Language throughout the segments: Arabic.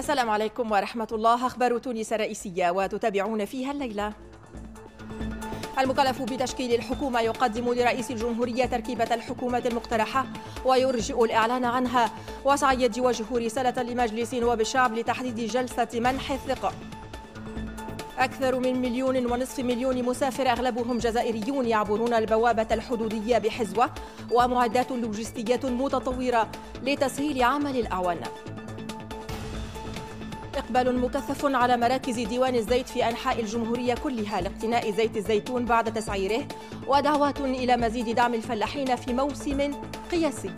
السلام عليكم ورحمة الله أخبار تونس الرئيسية وتتابعون فيها الليلة المكلف بتشكيل الحكومة يقدم لرئيس الجمهورية تركيبة الحكومة المقترحة ويرجئ الإعلان عنها وسعيد يوجه رسالة لمجلس نواب الشعب لتحديد جلسة منح الثقة أكثر من مليون ونصف مليون مسافر أغلبهم جزائريون يعبرون البوابة الحدودية بحزوة ومعدات لوجستية متطورة لتسهيل عمل الأعوان إقبال مكثف على مراكز ديوان الزيت في أنحاء الجمهورية كلها لاقتناء زيت الزيتون بعد تسعيره ودعوات إلى مزيد دعم الفلاحين في موسم قياسي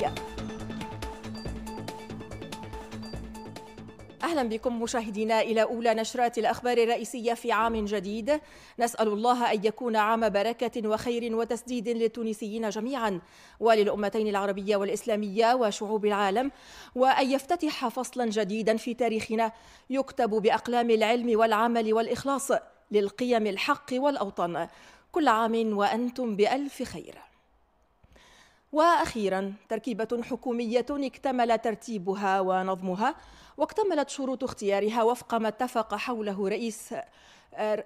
أهلا بكم مشاهدينا إلى أولى نشرات الأخبار الرئيسية في عام جديد نسأل الله أن يكون عام بركة وخير وتسديد للتونسيين جميعا وللأمتين العربية والإسلامية وشعوب العالم وأن يفتتح فصلا جديدا في تاريخنا يكتب بأقلام العلم والعمل والإخلاص للقيم الحق والأوطان كل عام وأنتم بألف خير واخيرا تركيبه حكوميه اكتمل ترتيبها ونظمها واكتملت شروط اختيارها وفق ما اتفق حوله رئيس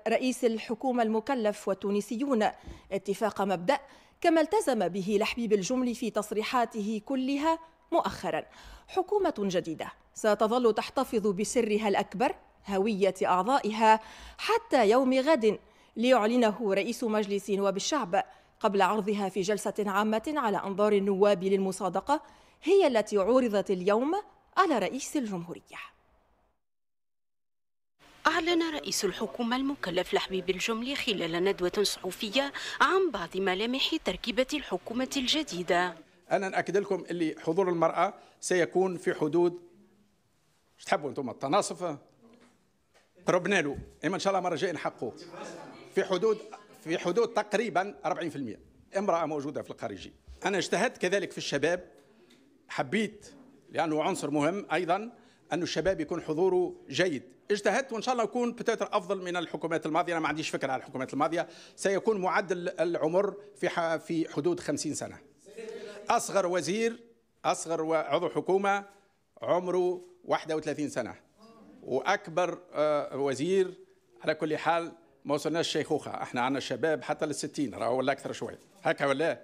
رئيس الحكومه المكلف والتونسيون اتفاق مبدا كما التزم به لحبيب الجمل في تصريحاته كلها مؤخرا حكومه جديده ستظل تحتفظ بسرها الاكبر هويه اعضائها حتى يوم غد ليعلنه رئيس مجلس وبالشعب قبل عرضها في جلسة عامة على أنظار النواب للمصادقة هي التي عرضت اليوم على رئيس الجمهورية أعلن رئيس الحكومة المكلف لحبيب الجملي خلال ندوة صحفية عن بعض ملامح تركيبة الحكومة الجديدة أنا نأكد لكم اللي حضور المرأة سيكون في حدود تحبوا أنتم التناصف قربنا له إما إن شاء الله مرة جاي نحقه في حدود في حدود تقريبا 40% امرأة موجودة في الخارجية أنا اجتهدت كذلك في الشباب حبيت لأنه عنصر مهم أيضا أن الشباب يكون حضوره جيد اجتهدت وإن شاء الله يكون بتاتر أفضل من الحكومات الماضية أنا ما عنديش فكرة على الحكومات الماضية سيكون معدل العمر في في حدود 50 سنة أصغر وزير أصغر عضو حكومة عمره 31 سنة وأكبر آه، وزير على كل حال ما وصلناش شيخوخه احنا عندنا شباب حتى لل 60 راه ولا اكثر شويه هكا ولا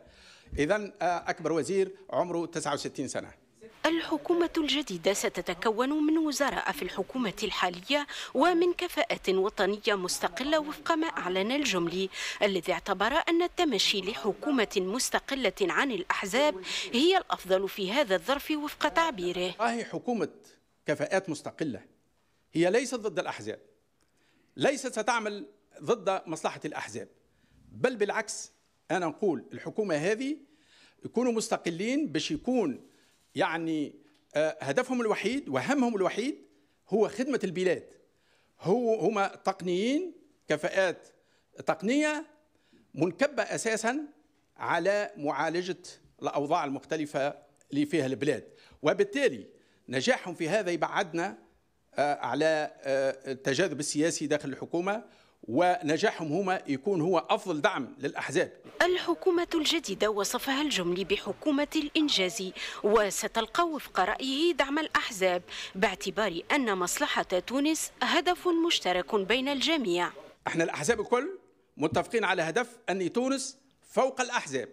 اذا آه، اكبر وزير عمره 69 سنه الحكومة الجديدة ستتكون من وزراء في الحكومة الحالية ومن كفاءة وطنية مستقلة وفق ما أعلن الجملي الذي اعتبر أن التمشي لحكومة مستقلة عن الأحزاب هي الأفضل في هذا الظرف وفق تعبيره هي حكومة كفاءات مستقلة هي ليست ضد الأحزاب ليست ستعمل ضد مصلحة الأحزاب بل بالعكس أنا نقول الحكومة هذه يكونوا مستقلين باش يكون يعني آه، هدفهم الوحيد وهمهم الوحيد هو خدمة البلاد هو هما تقنيين كفاءات تقنية منكبة أساسا على معالجة الأوضاع المختلفة اللي فيها البلاد وبالتالي نجاحهم في هذا يبعدنا آه، على آه، التجاذب السياسي داخل الحكومة ونجاحهم هما يكون هو أفضل دعم للأحزاب الحكومة الجديدة وصفها الجملي بحكومة الإنجاز وستلقى وفق رأيه دعم الأحزاب باعتبار أن مصلحة تونس هدف مشترك بين الجميع احنا الأحزاب الكل متفقين على هدف أن تونس فوق الأحزاب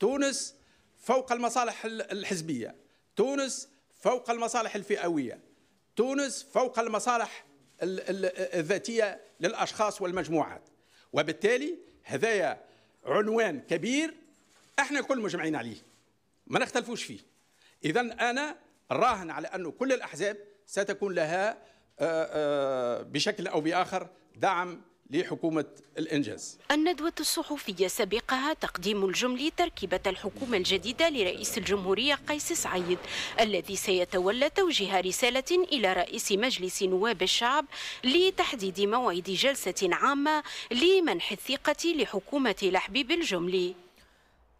تونس فوق المصالح الحزبية تونس فوق المصالح الفئوية تونس فوق المصالح الذاتية للاشخاص والمجموعات وبالتالي هذايا عنوان كبير احنا كل مجمعين عليه ما نختلفوش فيه اذا انا راهن على انه كل الاحزاب ستكون لها آه، آه، بشكل او باخر دعم لحكومة الإنجاز الندوة الصحفية سبقها تقديم الجملي تركيبة الحكومة الجديدة لرئيس الجمهورية قيس سعيد الذي سيتولى توجيه رسالة إلى رئيس مجلس نواب الشعب لتحديد موعد جلسة عامة لمنح الثقة لحكومة لحبيب الجملي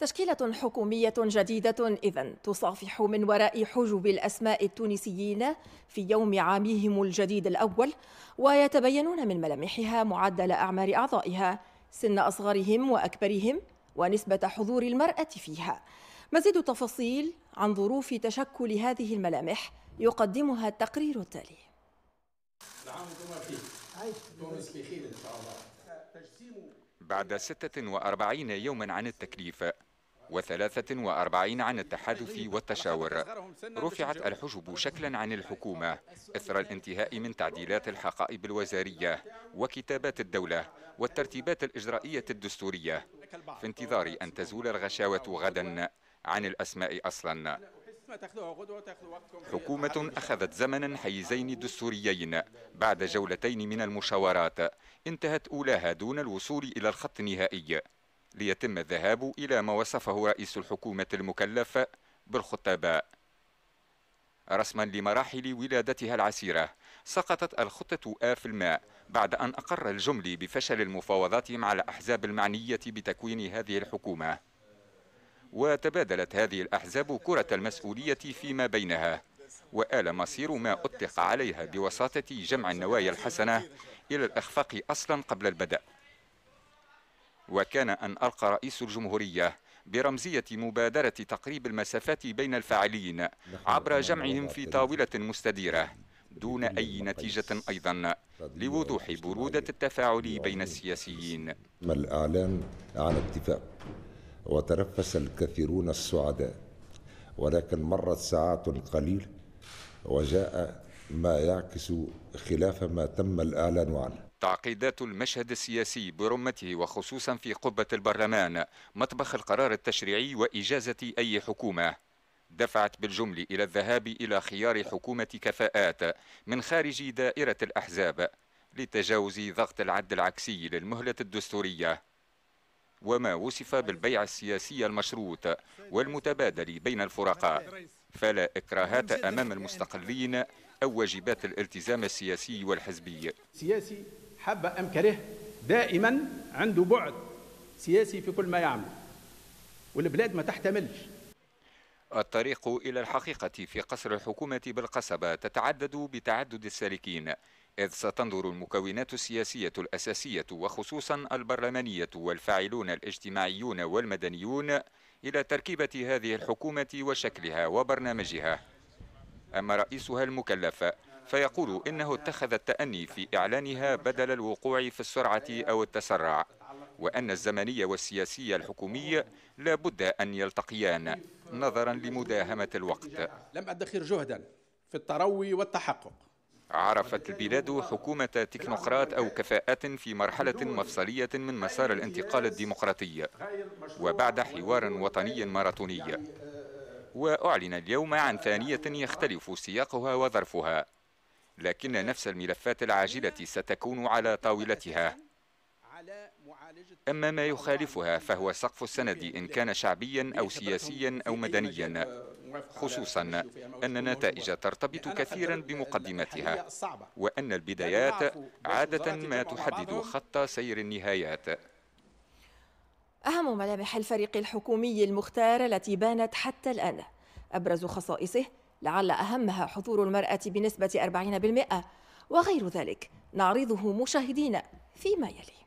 تشكيلة حكومية جديدة إذا تصافح من وراء حجب الأسماء التونسيين في يوم عامهم الجديد الأول ويتبينون من ملامحها معدل أعمار أعضائها سن أصغرهم وأكبرهم ونسبة حضور المرأة فيها مزيد تفاصيل عن ظروف تشكل هذه الملامح يقدمها التقرير التالي بعد 46 يوما عن التكليف و43 عن التحالف والتشاور رفعت الحجب شكلا عن الحكومة إثر الانتهاء من تعديلات الحقائب الوزارية وكتابات الدولة والترتيبات الإجرائية الدستورية في انتظار أن تزول الغشاوة غدا عن الأسماء أصلا حكومة أخذت زمنا حيزين دستوريين بعد جولتين من المشاورات انتهت أولاها دون الوصول إلى الخط النهائي ليتم الذهاب إلى ما وصفه رئيس الحكومة المكلف بالخطباء رسما لمراحل ولادتها العسيرة سقطت الخطة آ في الماء بعد أن أقر الجملي بفشل المفاوضات مع الأحزاب المعنية بتكوين هذه الحكومة وتبادلت هذه الأحزاب كرة المسؤولية فيما بينها وآل مصير ما أطلق عليها بوساطة جمع النوايا الحسنة إلى الإخفاق أصلا قبل البدء وكان أن ألقى رئيس الجمهورية برمزية مبادرة تقريب المسافات بين الفاعلين عبر جمعهم في طاولة مستديرة دون أي نتيجة أيضا لوضوح برودة التفاعل بين السياسيين تم الإعلان عن اتفاق وترفس الكثيرون السعداء ولكن مرت ساعات قليلة وجاء ما يعكس خلاف ما تم الإعلان عنه تعقيدات المشهد السياسي برمته وخصوصا في قبة البرلمان مطبخ القرار التشريعي وإجازة أي حكومة دفعت بالجمل إلى الذهاب إلى خيار حكومة كفاءات من خارج دائرة الأحزاب لتجاوز ضغط العد العكسي للمهلة الدستورية وما وصف بالبيع السياسي المشروط والمتبادل بين الفرقاء فلا إكراهات أمام المستقلين أو واجبات الالتزام السياسي والحزبي سياسي حب أم كره دائما عنده بعد سياسي في كل ما يعمل والبلاد ما تحتملش الطريق إلى الحقيقة في قصر الحكومة بالقصبة تتعدد بتعدد السالكين إذ ستنظر المكونات السياسية الأساسية وخصوصا البرلمانية والفاعلون الاجتماعيون والمدنيون إلى تركيبة هذه الحكومة وشكلها وبرنامجها أما رئيسها المكلف فيقول إنه اتخذ التأني في إعلانها بدل الوقوع في السرعة أو التسرع وأن الزمنية والسياسية الحكومية لا بد أن يلتقيان نظرا لمداهمة الوقت لم أدخر جهدا في التروي والتحقق عرفت البلاد حكومة تكنوقراط أو كفاءات في مرحلة مفصلية من مسار الانتقال الديمقراطي وبعد حوار وطني ماراثوني وأعلن اليوم عن ثانية يختلف سياقها وظرفها لكن نفس الملفات العاجلة ستكون على طاولتها أما ما يخالفها فهو سقف السند إن كان شعبيا أو سياسيا أو مدنيا خصوصا أن النتائج ترتبط كثيرا بمقدمتها وأن البدايات عادة ما تحدد خط سير النهايات أهم ملامح الفريق الحكومي المختار التي بانت حتى الآن أبرز خصائصه لعل أهمها حضور المرأة بنسبة 40% وغير ذلك نعرضه مشاهدينا فيما يلي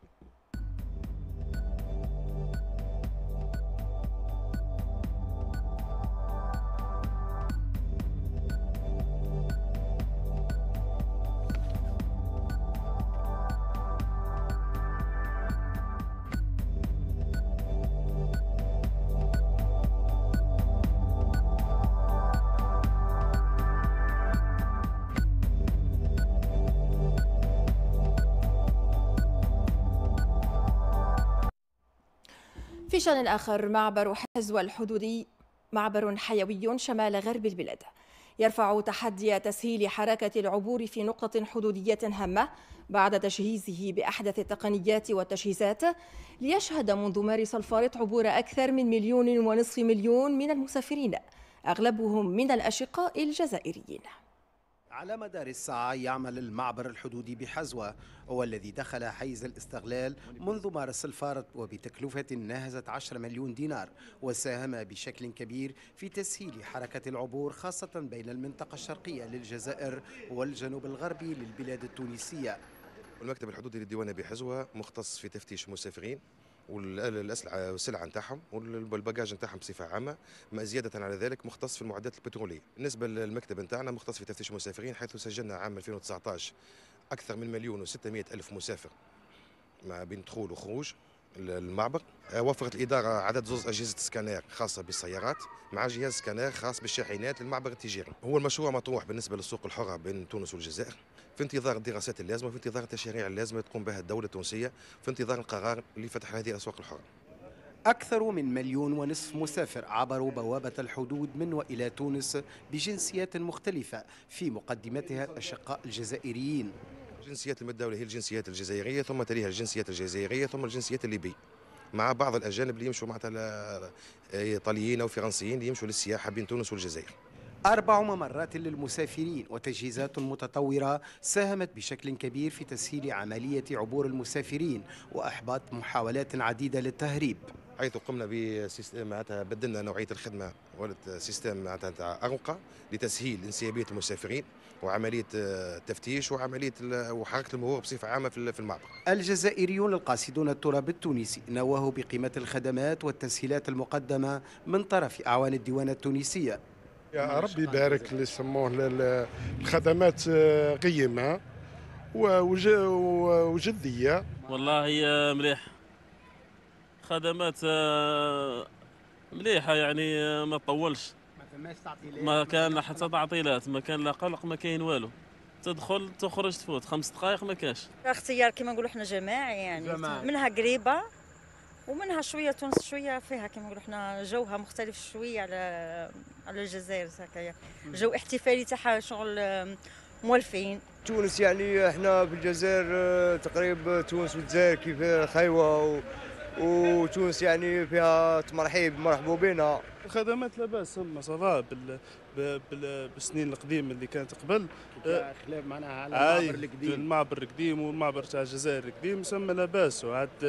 في شان آخر معبر حزو الحدودي معبر حيوي شمال غرب البلاد يرفع تحدي تسهيل حركة العبور في نقطة حدودية هامة بعد تجهيزه بأحدث التقنيات والتجهيزات ليشهد منذ مارس الفارط عبور أكثر من مليون ونصف مليون من المسافرين أغلبهم من الأشقاء الجزائريين على مدار الساعة يعمل المعبر الحدودي بحزوة هو الذي دخل حيز الاستغلال منذ مارس الفارط وبتكلفة ناهزت 10 مليون دينار وساهم بشكل كبير في تسهيل حركة العبور خاصة بين المنطقة الشرقية للجزائر والجنوب الغربي للبلاد التونسية المكتب الحدودي للديوانة بحزوة مختص في تفتيش مسافرين والاسلحه والسلعه نتاعهم والباجاج نتاعهم بصفه عامه ما زياده على ذلك مختص في المعدات البتروليه بالنسبه للمكتب نتاعنا مختص في تفتيش المسافرين حيث سجلنا عام 2019 اكثر من مليون و600 الف مسافر ما بين دخول وخروج المعبر آه، وفرت الاداره عدد زوز اجهزه سكانير خاصه بالسيارات مع جهاز سكانير خاص بالشاحنات للمعبر التجاري هو المشروع مطروح بالنسبه للسوق الحره بين تونس والجزائر في انتظار الدراسات اللازمه وفي انتظار التشريع اللازمه تقوم بها الدوله التونسيه في انتظار القرار لفتح هذه الاسواق الحره أكثر من مليون ونصف مسافر عبروا بوابة الحدود من وإلى تونس بجنسيات مختلفة في مقدمتها أشقاء الجزائريين جنسيات المتداولة هي الجنسيات الجزائرية ثم تليها الجنسيات الجزائرية ثم الجنسيات الليبي مع بعض الأجانب اللي يمشوا معناتها إيطاليين أو فرنسيين اللي يمشوا للسياحة بين تونس والجزائر أربع ممرات للمسافرين وتجهيزات متطورة ساهمت بشكل كبير في تسهيل عملية عبور المسافرين وإحباط محاولات عديدة للتهريب حيث قمنا بسيستم معناتها بدلنا نوعيه الخدمه ولت سيستم معناتها ارقى لتسهيل انسيابيه المسافرين وعمليه التفتيش آه، وعمليه وحركه المرور بصفه عامه في المعبر. الجزائريون القاصدون التراب التونسي نواه بقيمه الخدمات والتسهيلات المقدمه من طرف اعوان الديوان التونسيه. يا ربي يبارك اللي يسموه الخدمات آه، قيمه وجديه. والله مليح. خدمات آه، مليحه يعني ما تطولش. تعطيلات ما كان لا حتى تعطيلات ما كان لا قلق ما كاين والو تدخل تخرج تفوت خمس دقائق ما كاش اختيار كما نقولوا حنا جماعي يعني جماعي. منها قريبه ومنها شويه تونس شويه فيها كما نقولوا حنا جوها مختلف شويه على على الجزائر هكايا جو احتفالي تاعها شغل مولفين تونس يعني احنا في الجزائر آه، تقريبا تونس والجزائر كيف خايوه و... وتونس يعني فيها تمرحيب مرحبوا بنا الخدمات لاباس هما صافا بالسنين القديمه اللي كانت قبل آه، خلاف معناها على المعبر القديم المعبر القديم والمعبر تاع الجزائر القديم سمى لاباس وعاد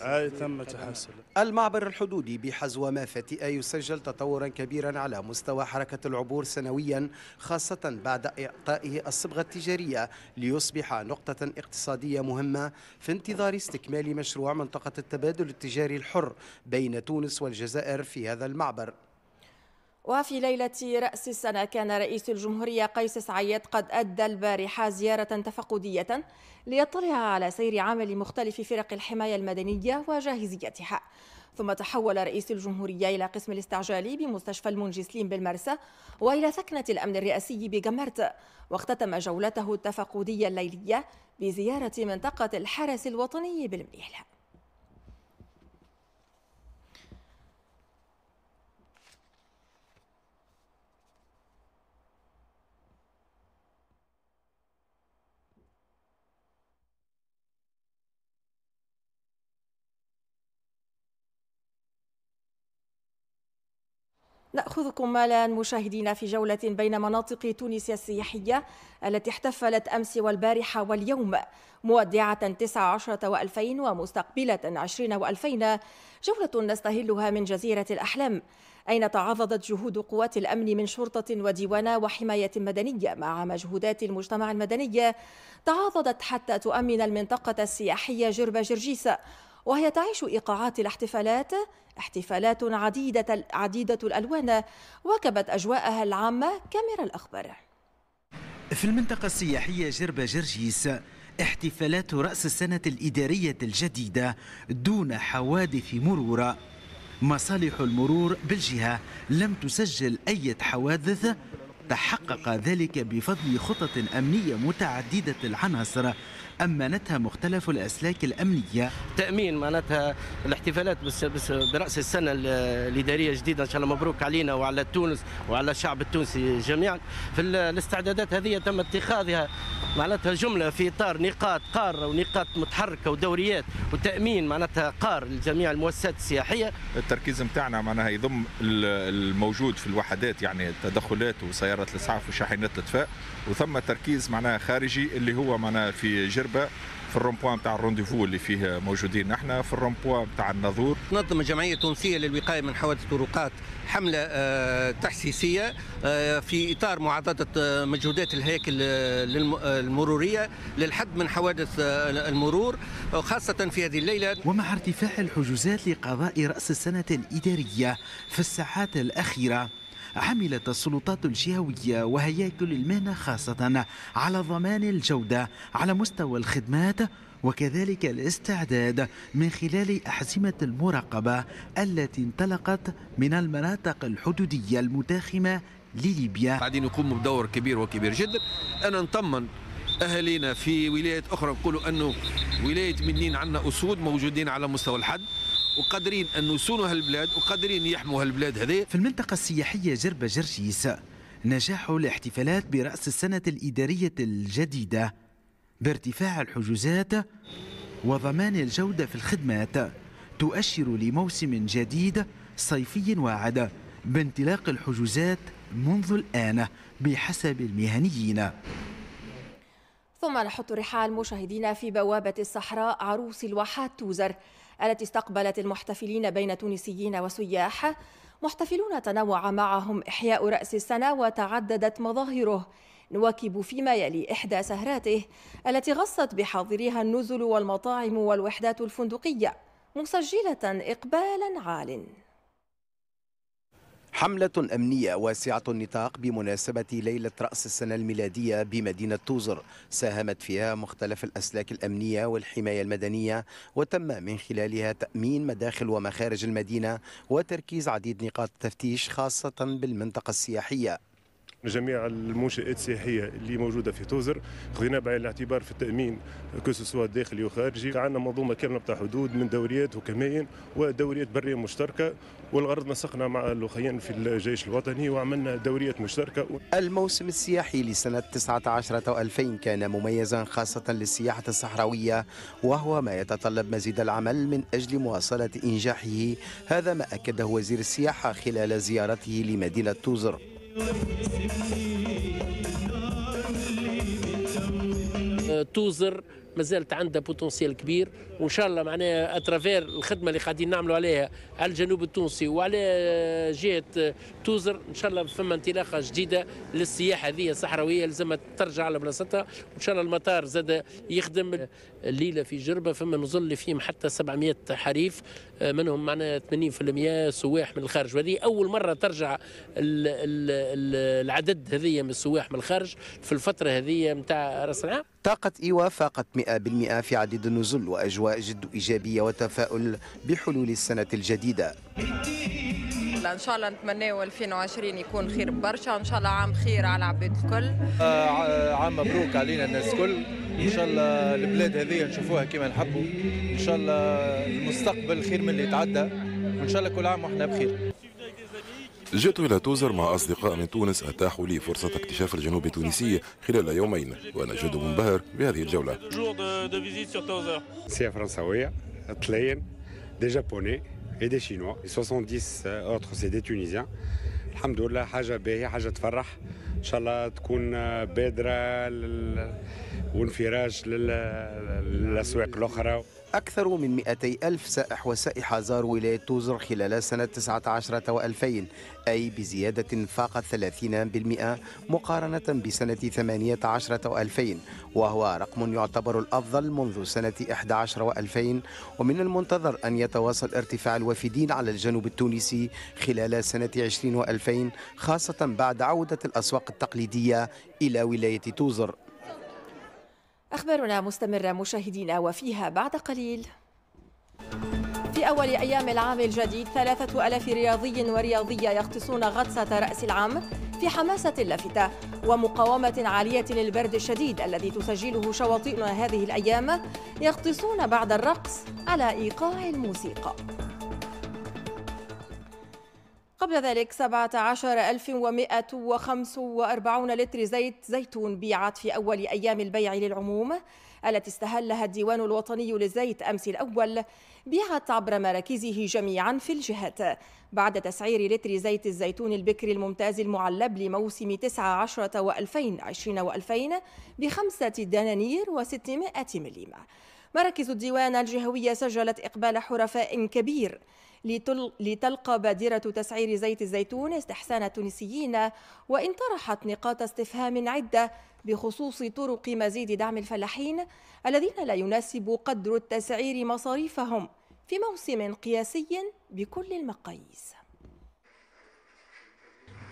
هاي تم تحسن المعبر الحدودي ما فتئه يسجل تطورا كبيرا على مستوى حركه العبور سنويا خاصه بعد اعطائه الصبغه التجاريه ليصبح نقطه اقتصاديه مهمه في انتظار استكمال مشروع منطقه التبادل التجاري الحر بين تونس والجزائر في هذا المعبر وفي ليلة رأس السنة كان رئيس الجمهورية قيس سعيد قد أدى البارحة زيارة تفقدية ليطلع على سير عمل مختلف فرق الحماية المدنية وجاهزيتها ثم تحول رئيس الجمهورية إلى قسم الاستعجال بمستشفى المنجسلين بالمرسى وإلى ثكنة الأمن الرئاسي بجمرت واختتم جولته التفقدية الليلية بزيارة منطقة الحرس الوطني بالمليح ناخذكم مالا مشاهدينا في جوله بين مناطق تونس السياحيه التي احتفلت امس والبارحه واليوم مودعه 19 و2000 ومستقبله 20 و2000 جوله نستهلها من جزيره الاحلام أين تعاضدت جهود قوات الأمن من شرطة وديوانة وحماية مدنية مع مجهودات المجتمع المدني تعاضدت حتى تؤمن المنطقة السياحية جرب جرجيسه وهي تعيش إيقاعات الاحتفالات احتفالات عديدة, عديدة الألوان واكبت أجواءها العامة كاميرا الأخبار في المنطقة السياحية جربة جرجيس احتفالات رأس السنة الإدارية الجديدة دون حوادث مرور مصالح المرور بالجهة لم تسجل أي حوادث تحقق ذلك بفضل خطط أمنية متعددة العناصر أمنتها مختلف الأسلاك الأمنية تأمين معناتها الاحتفالات بس بس برأس السنة الإدارية الجديدة إن شاء الله مبروك علينا وعلى تونس وعلى الشعب التونسي جميعا في الاستعدادات هذه تم اتخاذها معناتها جملة في إطار نقاط قارة ونقاط متحركة ودوريات وتأمين معناتها قار لجميع المؤسسات السياحية التركيز نتاعنا معناها يضم الموجود في الوحدات يعني التدخلات وسيارات الإسعاف وشاحنات الإطفاء وثم تركيز معناها خارجي اللي هو معناها في جربه في الرومبوان تاع الرونديفو اللي فيه موجودين نحن في الرومبوان تاع الناظور تنظم الجمعيه التونسيه للوقايه من حوادث الطرقات حمله آه، تحسيسيه آه، في اطار معاضده آه، مجهودات الهياكل المروريه للحد من حوادث المرور خاصه في هذه الليله ومع ارتفاع الحجوزات لقضاء راس السنه الاداريه في الساعات الاخيره عملت السلطات الجهوية وهياكل المهنة خاصة على ضمان الجودة على مستوى الخدمات وكذلك الاستعداد من خلال أحزمة المراقبة التي انطلقت من المناطق الحدودية المتاخمة لليبيا قاعدين يقوموا بدور كبير وكبير جدا أنا نطمن أهالينا في ولايات أخرى نقولوا أنه ولاية منين عندنا أسود موجودين على مستوى الحد وقادرين أن يصونوا هالبلاد وقادرين يحموا هالبلاد هذه في المنطقة السياحية جربة جرجيس نجاح الاحتفالات برأس السنة الإدارية الجديدة بارتفاع الحجوزات وضمان الجودة في الخدمات تؤشر لموسم جديد صيفي واعد بانطلاق الحجوزات منذ الآن بحسب المهنيين ثم نحط الرحال مشاهدينا في بوابة الصحراء عروس الواحات توزر التي استقبلت المحتفلين بين تونسيين وسياح محتفلون تنوع معهم إحياء رأس السنة وتعددت مظاهره نواكب فيما يلي إحدى سهراته التي غصت بحاضريها النزل والمطاعم والوحدات الفندقية مسجلة إقبالا عال حملة أمنية واسعة النطاق بمناسبة ليلة رأس السنة الميلادية بمدينة توزر ساهمت فيها مختلف الأسلاك الأمنية والحماية المدنية وتم من خلالها تأمين مداخل ومخارج المدينة وتركيز عديد نقاط التفتيش خاصة بالمنطقة السياحية جميع المنشآت السياحية اللي موجودة في توزر خذينا بعين الاعتبار في التأمين كسوسوا داخلي وخارجي عندنا منظومة كاملة بتاع حدود من دوريات وكمائن ودوريات برية مشتركة والغرض نسقنا مع الأخيان في الجيش الوطني وعملنا دوريات مشتركة الموسم السياحي لسنة 19 و2000 كان مميزا خاصة للسياحة الصحراوية وهو ما يتطلب مزيد العمل من أجل مواصلة إنجاحه هذا ما أكده وزير السياحة خلال زيارته لمدينة توزر توزر مازالت عندها بوتنسيال كبير وان شاء الله معناها اترافير الخدمه اللي قاعدين نعملوا عليها على الجنوب التونسي وعلى جهه توزر ان شاء الله فما انطلاقه جديده للسياحه هذه الصحراويه لازم ترجع على بلاصتها وان شاء الله المطار زاد يخدم الليله في جربه فما نظل فيهم حتى 700 حريف آه، منهم معناها 80% سواح من الخارج وهذه اول مره ترجع العدد هذه من السواح من الخارج في الفتره هذه نتاع راس العام طاقة إيوا فاقت 100% في عدد النزل وأجواء جد إيجابية وتفاؤل بحلول السنة الجديدة ان شاء الله نتمناو 2020 يكون خير برشا ان شاء الله عام خير على العباد الكل آه عام مبروك علينا الناس الكل ان شاء الله البلاد هذه نشوفوها كما نحبوا ان شاء الله المستقبل خير من اللي تعدى وان شاء الله كل عام واحنا بخير جئت إلى توزر مع أصدقاء من تونس أتاحوا لي فرصة اكتشاف الجنوب التونسي خلال يومين وأنا جد منبهر بهذه الجولة سيا فرنساوية تلين دي جابوني اي دي شينوا 70 اوتر سي دي تونيزيان الحمد لله حاجه باهيه حاجه تفرح ان شاء الله تكون بادره وانفراج للاسواق الاخرى أكثر من 200 ألف سائح وسائحة زاروا ولاية توزر خلال سنة 19 و2000 أي بزيادة فاقت 30% مقارنة بسنة 18 و2000 وهو رقم يعتبر الأفضل منذ سنة 11 و2000 ومن المنتظر أن يتواصل ارتفاع الوافدين على الجنوب التونسي خلال سنة 20 و2000 خاصة بعد عودة الأسواق التقليدية إلى ولاية توزر أخبارنا مستمرة مشاهدينا وفيها بعد قليل في أول أيام العام الجديد ثلاثة ألاف رياضي ورياضية يغطسون غطسة رأس العام في حماسة لافتة ومقاومة عالية للبرد الشديد الذي تسجله شواطئنا هذه الأيام يغطسون بعد الرقص على إيقاع الموسيقى قبل ذلك 17145 لتر زيت زيتون بيعت في أول أيام البيع للعموم التي استهلها الديوان الوطني للزيت أمس الأول بيعت عبر مراكزه جميعا في الجهات بعد تسعير لتر زيت الزيتون البكري الممتاز المعلب لموسم 19 و2020 و2000 بخمسة دنانير و600 مليم مراكز الديوان الجهوية سجلت إقبال حرفاء كبير لتلقى بادرة تسعير زيت الزيتون استحسان التونسيين وإن طرحت نقاط استفهام عدة بخصوص طرق مزيد دعم الفلاحين الذين لا يناسب قدر التسعير مصاريفهم في موسم قياسي بكل المقاييس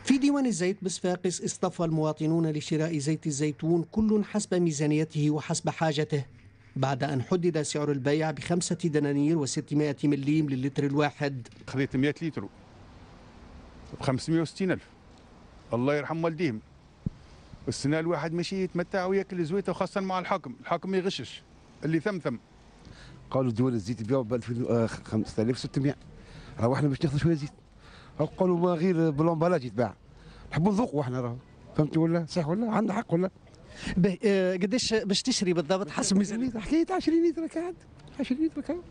في ديوان الزيت بصفاقس اصطفى المواطنون لشراء زيت الزيتون كل حسب ميزانيته وحسب حاجته بعد أن حدد سعر البيع بخمسة دنانير وستمائة مليم للتر الواحد خذيت 100 لتر ب وستين ألف الله يرحم والديهم السنة الواحد ماشي يتمتع وياكل زويته وخاصة مع الحاكم الحاكم ما يغشش اللي ثمثم قالوا دول الزيت بيعوا ب 5600 آه، راهو احنا باش ناخذ شويه زيت قالوا ما غير بالامبالاج يتباع نحبوا نذوقوا احنا راهو فهمت ولا صح ولا عندنا حق ولا به آه، قديش باش تشري بالضبط حسب ميزانيتك حكايه 20 لتر كعد 20 لتر كعد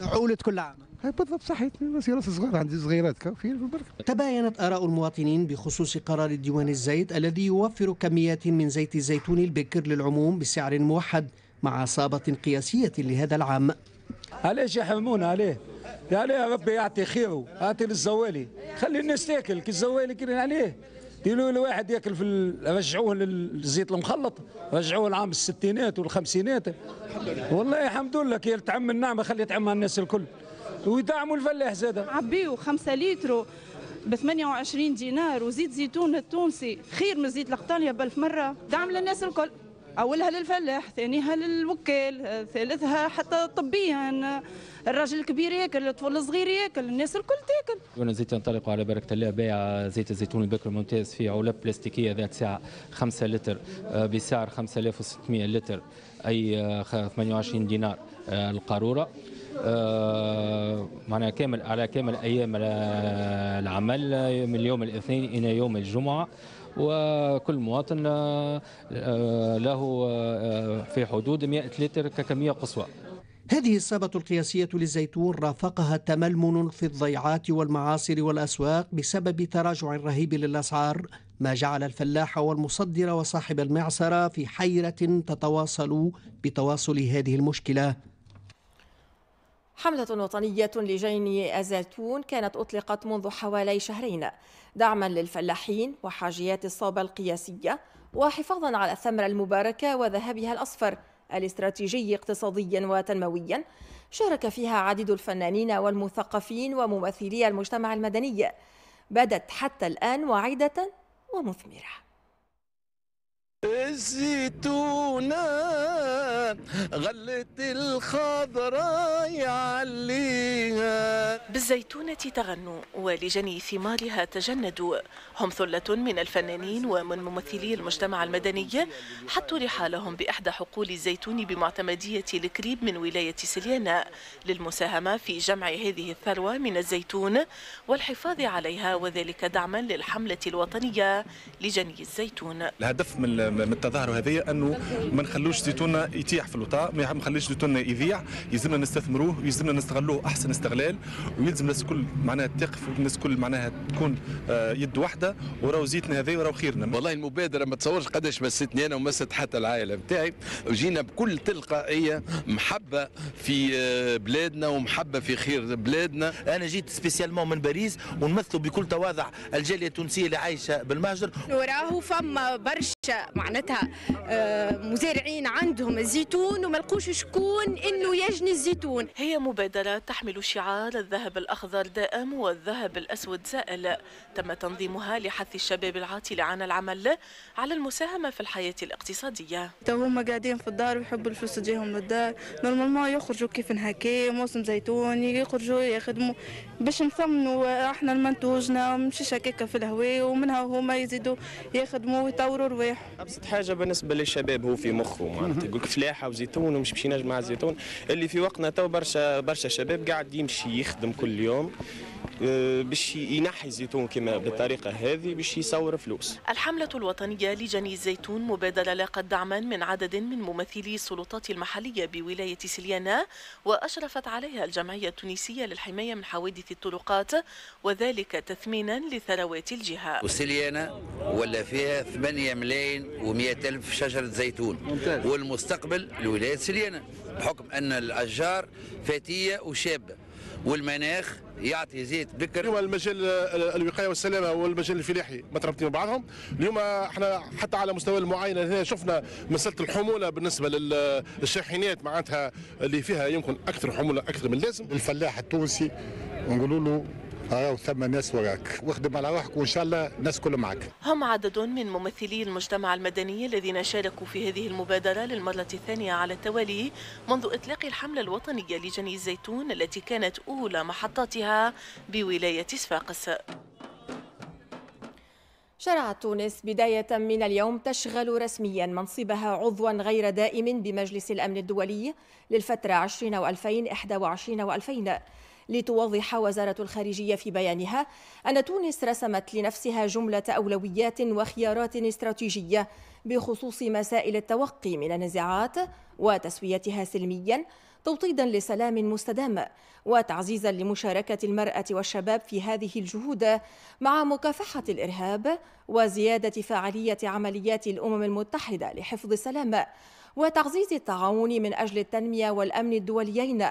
عولت كل عام بالضبط صحيت راسي راس صغار عندي صغيرات في البركة تباينت آراء المواطنين بخصوص قرار الديوان الزيت الذي يوفر كميات من زيت الزيتون البكر للعموم بسعر موحد مع صابة قياسية لهذا العام علاش يحرمونا عليه عليه ربي يعطي خيره يعطي للزوالي خلي الناس تاكل كي الزوالي كي عليه ديروا له واحد ياكل في رجعوه للزيت المخلط رجعوه لعام الستينات والخمسينات والله الحمد لله كي تعم النعمه خليت عمها الناس الكل ويدعموا الفلاح زاد عبيو 5 لتر ب 28 دينار وزيت زيتون التونسي خير من زيت القطانيه بالف مره دعم للناس الكل اولها للفلاح ثانيها للوكال ثالثها حتى طبيا الراجل الكبير ياكل الطفل الصغير ياكل الناس الكل تاكل وانا زيت ننطلق على بركه الله بيع زيت الزيتون البكر الممتاز في علب بلاستيكيه ذات سعه 5 لتر آه، بسعر 5600 لتر اي 28 آه، دينار آه، القاروره معنا كامل على كامل ايام العمل من يوم الاثنين الى يوم الجمعه وكل مواطن له في حدود 100 لتر ككميه قصوى هذه الصابة القياسية للزيتون رافقها تململ في الضيعات والمعاصر والأسواق بسبب تراجع رهيب للأسعار ما جعل الفلاح والمصدر وصاحب المعصرة في حيرة تتواصل بتواصل هذه المشكلة حملة وطنية لجين الزيتون كانت أطلقت منذ حوالي شهرين دعما للفلاحين وحاجيات الصابة القياسية وحفاظا على الثمرة المباركة وذهبها الأصفر الاستراتيجي اقتصاديا وتنمويا شارك فيها عديد الفنانين والمثقفين وممثلي المجتمع المدني بدت حتى الآن واعدة ومثمرة الزيتونة غلت الخضراء يعليها بالزيتونة تغنوا ولجني ثمارها تجندوا هم ثلة من الفنانين ومن ممثلي المجتمع المدني حطوا رحالهم بإحدى حقول الزيتون بمعتمدية الكريب من ولاية سليانة للمساهمة في جمع هذه الثروة من الزيتون والحفاظ عليها وذلك دعما للحملة الوطنية لجني الزيتون الهدف من من التظاهر هذه انه ما نخلوش زيتوننا يتيح في الوطاء ما نخليش زيتوننا يضيع يلزمنا نستثمروه ويلزمنا نستغلوه احسن استغلال ويلزم الناس الكل معناها تقف والناس الكل معناها تكون آه، يد واحده وراو زيتنا هذا وراو خيرنا والله المبادره ما تصورش قداش مستني انا ومست حتى العائله بتاعي وجينا بكل تلقائيه محبه في آه، بلادنا ومحبه في خير بلادنا انا جيت سبيسيالمون من باريس ونمثلوا بكل تواضع الجاليه التونسيه اللي عايشه بالمهجر وراهو فما برشا معناتها آه، مزارعين عندهم الزيتون وما لقوش شكون انه يجني الزيتون هي مبادره تحمل شعار الذهب الاخضر دائم والذهب الاسود سائل تم تنظيمها لحث الشباب العاطل عن العمل على المساهمه في الحياه الاقتصاديه تو هما قاعدين في الدار ويحبوا الفلوس تجيهم للدار نورمالمون يخرجوا كيف هكا موسم زيتون يخرجوا يخدموا باش نثمنوا آه، احنا المنتوجنا ومشيش هكاك في الهواء ومنها هما يزيدوا يخدموا ويطوروا فلاح ابسط حاجه بالنسبه للشباب هو في مخه معناتها يقول لك فلاحه وزيتون ومش باش مع على الزيتون اللي في وقتنا تو برشا برشا شباب قاعد يمشي يخدم كل يوم آه، باش ينحي الزيتون كما بالطريقه هذه باش يصور فلوس. الحمله الوطنيه لجني الزيتون مبادله لاقت دعما من عدد من ممثلي السلطات المحليه بولايه سليانه واشرفت عليها الجمعيه التونسيه للحمايه من حوادث الطرقات وذلك تثمينا لثروات الجهه. وسليانا ولا فيها 8 ملايين و100 الف شجره زيتون ممتاز. والمستقبل لولايه سليانه بحكم ان الاشجار فاتيه وشابه والمناخ يعطي زيت بكر اليوم المجال الوقايه والسلامه والمجال الفلاحي مترابطين بعضهم اليوم احنا حتى على مستوى المعاينه هنا شفنا مساله الحموله بالنسبه للشاحنات معناتها اللي فيها يمكن اكثر حموله اكثر من اللازم الفلاح التونسي نقولوا له اه وثم ناس وراك واخدم على روحك وان شاء الله الناس كل معك هم عدد من ممثلي المجتمع المدني الذين شاركوا في هذه المبادرة للمرة الثانية على التوالي منذ إطلاق الحملة الوطنية لجني الزيتون التي كانت أولى محطاتها بولاية صفاقس شرعت تونس بداية من اليوم تشغل رسميا منصبها عضوا غير دائم بمجلس الأمن الدولي للفترة 20 و 2021 و 2000 لتوضح وزارة الخارجية في بيانها أن تونس رسمت لنفسها جملة أولويات وخيارات استراتيجية بخصوص مسائل التوقي من النزاعات وتسويتها سلميا توطيدا لسلام مستدام وتعزيزا لمشاركة المرأة والشباب في هذه الجهود مع مكافحة الإرهاب وزيادة فاعلية عمليات الأمم المتحدة لحفظ السلام وتعزيز التعاون من أجل التنمية والأمن الدوليين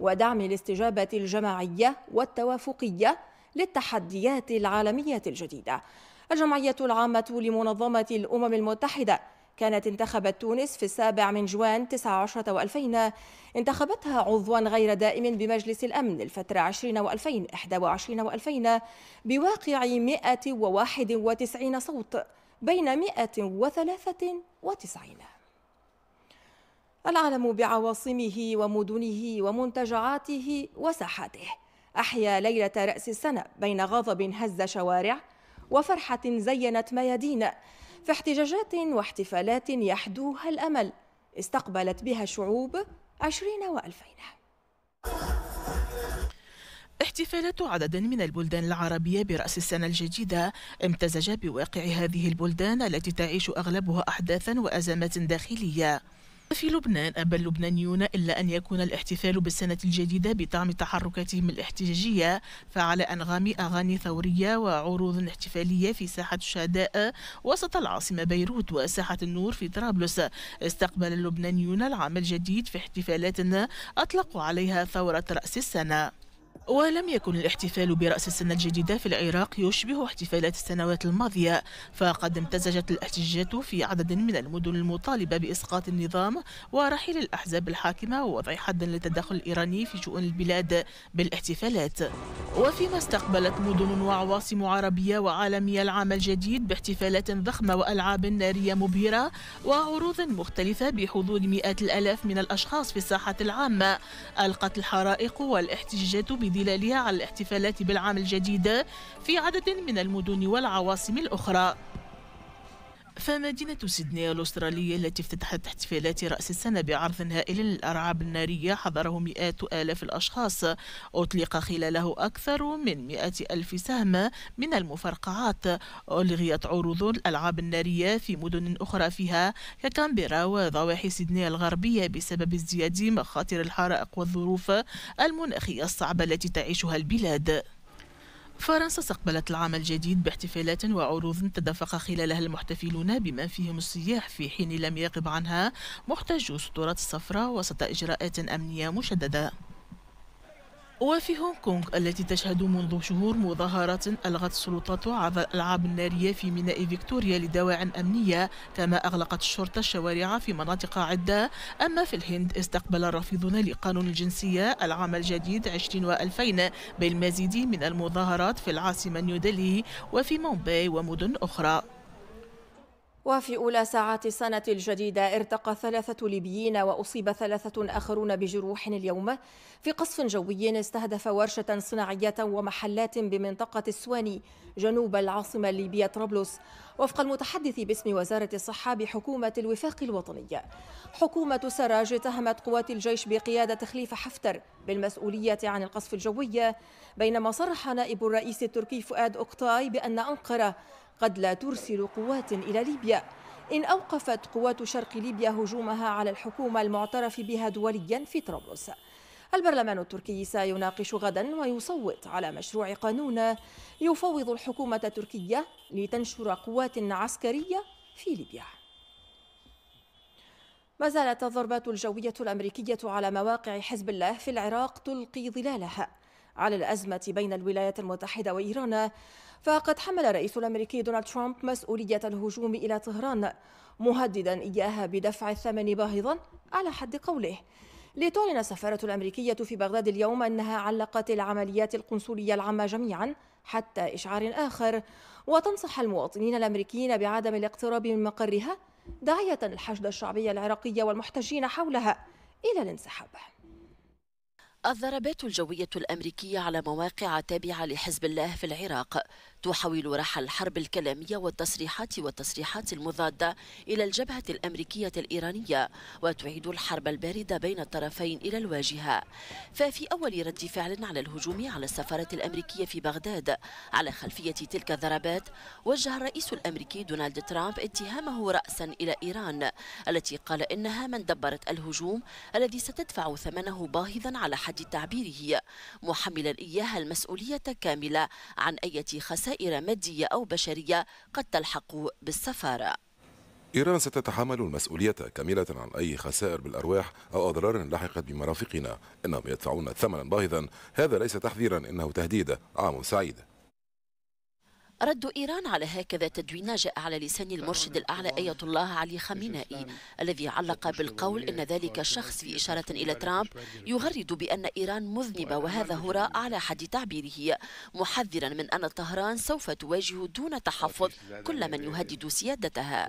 ودعم الاستجابة الجماعية والتوافقية للتحديات العالمية الجديدة. الجمعية العامة لمنظمة الأمم المتحدة كانت انتخبت تونس في السابع من جوان 19 و2000 انتخبتها عضوا غير دائم بمجلس الأمن الفترة 20 و2000 21 و2000 بواقع 191 صوت بين 193 العالم بعواصمه ومدنه ومنتجعاته وساحاته أحيا ليلة رأس السنة بين غضب هز شوارع وفرحة زينت ميادين في احتجاجات واحتفالات يحدوها الأمل استقبلت بها الشعوب عشرين وألفين احتفالات عدد من البلدان العربية برأس السنة الجديدة امتزج بواقع هذه البلدان التي تعيش أغلبها أحداثا وأزمات داخلية في لبنان أبى اللبنانيون إلا أن يكون الاحتفال بالسنة الجديدة بطعم تحركاتهم الاحتجاجية فعلى أنغام أغاني ثورية وعروض احتفالية في ساحة الشهداء وسط العاصمة بيروت وساحة النور في طرابلس استقبل اللبنانيون العام الجديد في احتفالات أطلقوا عليها ثورة رأس السنة ولم يكن الاحتفال برأس السنة الجديدة في العراق يشبه احتفالات السنوات الماضية فقد امتزجت الاحتجاجات في عدد من المدن المطالبة بإسقاط النظام ورحيل الأحزاب الحاكمة ووضع حد للتدخل الإيراني في شؤون البلاد بالاحتفالات وفيما استقبلت مدن وعواصم عربية وعالمية العام الجديد باحتفالات ضخمة وألعاب نارية مبهرة وعروض مختلفة بحضور مئات الألاف من الأشخاص في الساحة العامة ألقت الحرائق والاحتجاجات بذي واستدلالها على الاحتفالات بالعام الجديد في عدد من المدن والعواصم الأخرى فمدينة سيدني الأسترالية التي افتتحت احتفالات رأس السنة بعرض هائل للألعاب النارية حضره مئات آلاف الأشخاص أطلق خلاله أكثر من مئة ألف سهم من المفرقعات ألغيت عروض الألعاب النارية في مدن أخرى فيها ككامبرا وضواحي سيدني الغربية بسبب ازدياد مخاطر الحرائق والظروف المناخية الصعبة التي تعيشها البلاد فرنسا استقبلت العام الجديد باحتفالات وعروض تدفق خلالها المحتفلون بما فيهم السياح في حين لم يغب عنها محتجو السطورات الصفراء وسط إجراءات أمنية مشددة وفي هونغ كونغ التي تشهد منذ شهور مظاهرات ألغت السلطات عرض الألعاب النارية في ميناء فيكتوريا لدواعٍ أمنية كما أغلقت الشرطة الشوارع في مناطق عدة أما في الهند استقبل الرافضون لقانون الجنسية العام الجديد 2020 بالمزيد من المظاهرات في العاصمة نيودلهي وفي مومباي ومدن أخرى وفي أولى ساعات السنة الجديدة ارتقى ثلاثة ليبيين وأصيب ثلاثة آخرون بجروح اليوم في قصف جوي استهدف ورشة صناعية ومحلات بمنطقة السواني جنوب العاصمة الليبية طرابلس وفق المتحدث باسم وزارة الصحة بحكومة الوفاق الوطني حكومة سراج اتهمت قوات الجيش بقيادة خليفة حفتر بالمسؤولية عن القصف الجوي بينما صرح نائب الرئيس التركي فؤاد أقطاي بأن أنقرة قد لا ترسل قوات إلى ليبيا إن أوقفت قوات شرق ليبيا هجومها على الحكومة المعترف بها دوليا في طرابلس البرلمان التركي سيناقش غدا ويصوت على مشروع قانون يفوض الحكومة التركية لتنشر قوات عسكرية في ليبيا ما زالت الضربات الجوية الأمريكية على مواقع حزب الله في العراق تلقي ظلالها على الأزمة بين الولايات المتحدة وإيران فقد حمل الرئيس الأمريكي دونالد ترامب مسؤولية الهجوم إلى طهران مهددا إياها بدفع الثمن باهظا على حد قوله لتعلن السفارة الأمريكية في بغداد اليوم أنها علقت العمليات القنصلية العامة جميعا حتى إشعار آخر وتنصح المواطنين الأمريكيين بعدم الاقتراب من مقرها داعية الحشد الشعبي العراقي والمحتجين حولها إلى الانسحاب الضربات الجوية الأمريكية على مواقع تابعة لحزب الله في العراق تحاول رحى الحرب الكلامية والتصريحات والتصريحات المضادة إلى الجبهة الأمريكية الإيرانية وتعيد الحرب الباردة بين الطرفين إلى الواجهة ففي أول رد فعل على الهجوم على السفارة الأمريكية في بغداد على خلفية تلك الضربات وجه الرئيس الأمريكي دونالد ترامب اتهامه رأسا إلى إيران التي قال إنها من دبرت الهجوم الذي ستدفع ثمنه باهظا على حد تعبيره محملا إياها المسؤولية كاملة عن أي خسارة خسائر مادية أو بشرية قد تلحق بالسفارة إيران ستتحمل المسؤولية كاملة عن أي خسائر بالأرواح أو أضرار لحقت بمرافقنا إنهم يدفعون ثمنا باهظا هذا ليس تحذيرا إنه تهديد عام سعيد رد إيران على هكذا تدوين جاء على لسان المرشد الأعلى أية الله علي خامنائي الذي علق بالقول إن ذلك الشخص في إشارة إلى ترامب يغرد بأن إيران مذنبة وهذا هراء على حد تعبيره محذرا من أن طهران سوف تواجه دون تحفظ كل من يهدد سيادتها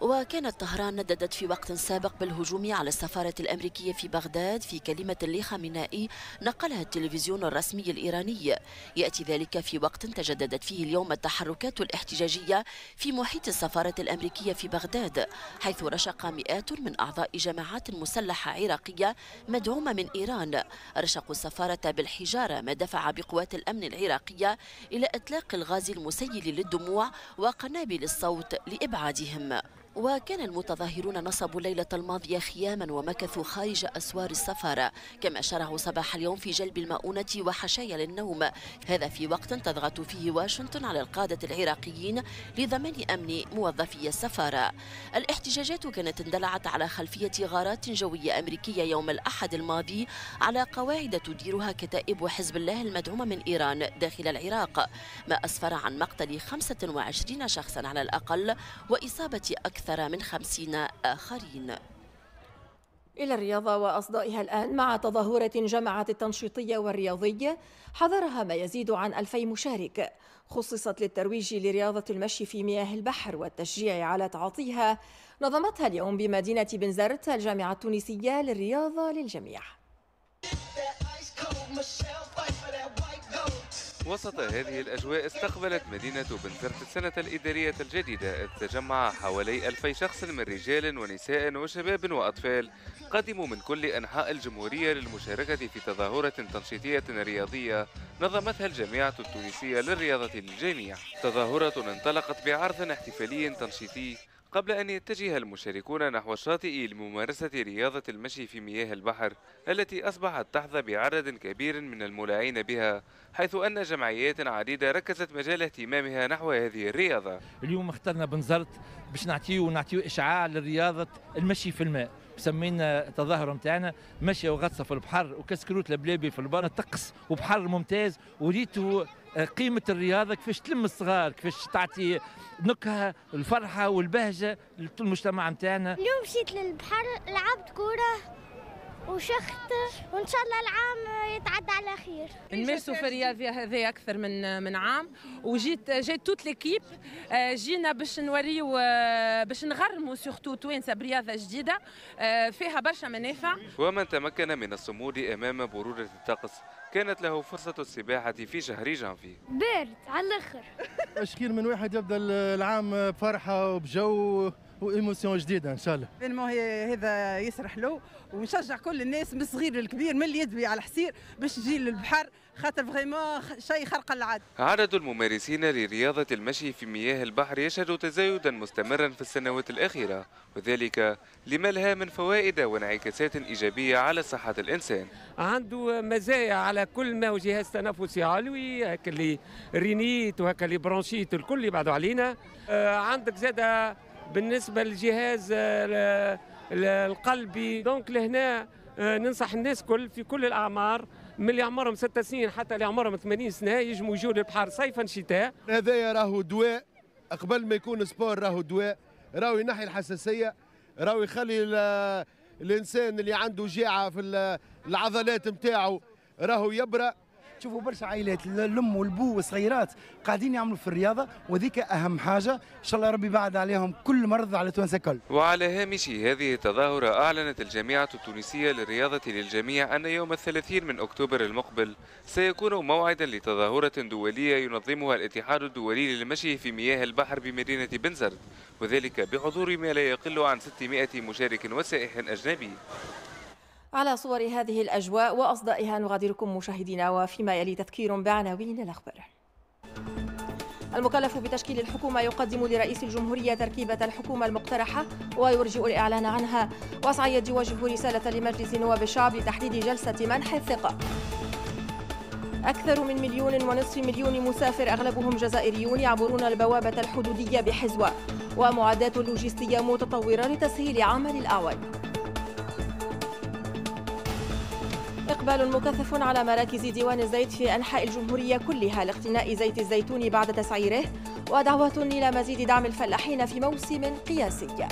وكانت طهران نددت في وقت سابق بالهجوم على السفارة الأمريكية في بغداد في كلمة لخامنائي نقلها التلفزيون الرسمي الإيراني يأتي ذلك في وقت تجددت فيه اليوم التحركات الاحتجاجية في محيط السفارة الأمريكية في بغداد حيث رشق مئات من أعضاء جماعات مسلحة عراقية مدعومة من إيران رشقوا السفارة بالحجارة ما دفع بقوات الأمن العراقية إلى إطلاق الغاز المسيل للدموع وقنابل الصوت لإبعادهم وكان المتظاهرون نصبوا الليلة الماضية خياما ومكثوا خارج أسوار السفارة كما شرعوا صباح اليوم في جلب المؤونة وحشايا للنوم هذا في وقت تضغط فيه واشنطن على القادة العراقيين لضمان أمن موظفي السفارة الاحتجاجات كانت اندلعت على خلفية غارات جوية أمريكية يوم الأحد الماضي على قواعد تديرها كتائب حزب الله المدعومة من إيران داخل العراق ما أسفر عن مقتل 25 شخصا على الأقل وإصابة أكثر أكثر من خمسين آخرين إلى الرياضة وأصدائها الآن مع تظاهرة جمعت التنشيطية والرياضية حضرها ما يزيد عن ألفي مشارك خصصت للترويج لرياضة المشي في مياه البحر والتشجيع على تعاطيها نظمتها اليوم بمدينة بنزرت الجامعة التونسية للرياضة للجميع وسط هذه الأجواء استقبلت مدينة بنزرت السنة الإدارية الجديدة إذ تجمع حوالي ألفي شخص من رجال ونساء وشباب وأطفال قدموا من كل أنحاء الجمهورية للمشاركة في تظاهرة تنشيطية رياضية نظمتها الجامعة التونسية للرياضة للجميع تظاهرة انطلقت بعرض احتفالي تنشيطي قبل أن يتجه المشاركون نحو الشاطئ لممارسة رياضة المشي في مياه البحر التي أصبحت تحظى بعدد كبير من المولعين بها حيث أن جمعيات عديدة ركزت مجال اهتمامها نحو هذه الرياضة اليوم اخترنا بنزرت باش نعطيه ونعطيه إشعاع لرياضة المشي في الماء سمينا التظاهر نتاعنا مشي وغطسه في البحر وكسكروت البلابي في البر طقس وبحر ممتاز وريته آه، قيمه الرياضه كيفاش تلم الصغار كيفاش تعطي نكهه الفرحه والبهجه للمجتمع نتاعنا اليوم مشيت للبحر لعبت كوره وشخت وان شاء الله العام يتعدى على خير نمارسوا في الرياضه هذه اكثر من من عام وجيت جات توت ليكيب جينا باش نوريو آه، باش نغرموا سورتو توانسه برياضه جديده آه، فيها برشا منافع ومن تمكن من الصمود امام بروده الطقس كانت له فرصة السباحة في شهر جانفي بارد على الآخر اشكير من واحد يبدأ العام بفرحة وبجو وايموسيون جديده ان شاء الله ايفينمون هذا يسرح له ونشجع كل الناس من الصغير للكبير من اليدبي على الحصير باش تجي للبحر خاطر فريمون شيء خرق العاد عدد الممارسين لرياضه المشي في مياه البحر يشهد تزايدا مستمرا في السنوات الاخيره وذلك لما لها من فوائد وانعكاسات ايجابيه على صحه الانسان. عنده مزايا على كل ما هو جهاز تنفسي علوي هكا اللي رينيت وهكا اللي برونشيت الكل يبعدوا علينا. آه، عندك زاده بالنسبه للجهاز آه، القلبي دونك لهنا آه، ننصح الناس كل في كل الاعمار من اللي عمرهم ست سنين حتى اللي عمرهم 80 سنه يجموا يجوا للبحر صيفا شتاء هذايا راهو دواء قبل ما يكون سبور راهو دواء راهو ينحي الحساسيه راهو يخلي الانسان اللي عنده جاعه في العضلات نتاعو راهو يبرأ تشوفوا برشا عائلات الام والبو والصغيرات قاعدين يعملوا في الرياضه وذيك اهم حاجه ان شاء الله ربي بعد عليهم كل مرض على تونس الكل وعلى هامش هذه التظاهره اعلنت الجامعه التونسيه للرياضه للجميع ان يوم الثلاثين من اكتوبر المقبل سيكون موعدا لتظاهره دوليه ينظمها الاتحاد الدولي للمشي في مياه البحر بمدينه بنزرت وذلك بحضور ما لا يقل عن 600 مشارك وسائح اجنبي على صور هذه الأجواء وأصدائها نغادركم مشاهدينا وفيما يلي تذكير بعناوين الأخبار المكلف بتشكيل الحكومة يقدم لرئيس الجمهورية تركيبة الحكومة المقترحة ويرجئ الإعلان عنها وسعيد يوجه رسالة لمجلس نواب الشعب لتحديد جلسة منح الثقة أكثر من مليون ونصف مليون مسافر أغلبهم جزائريون يعبرون البوابة الحدودية بحزوة ومعدات لوجستية متطورة لتسهيل عمل الأعوان إقبال مكثف على مراكز ديوان الزيت في أنحاء الجمهورية كلها لاقتناء زيت الزيتون بعد تسعيره ودعوة إلى مزيد دعم الفلاحين في موسم قياسي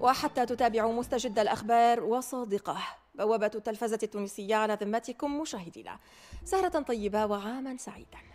وحتى تتابعوا مستجد الأخبار وصادقه بوابة التلفزة التونسية على ذمتكم مشاهدينا سهرة طيبة وعاما سعيدا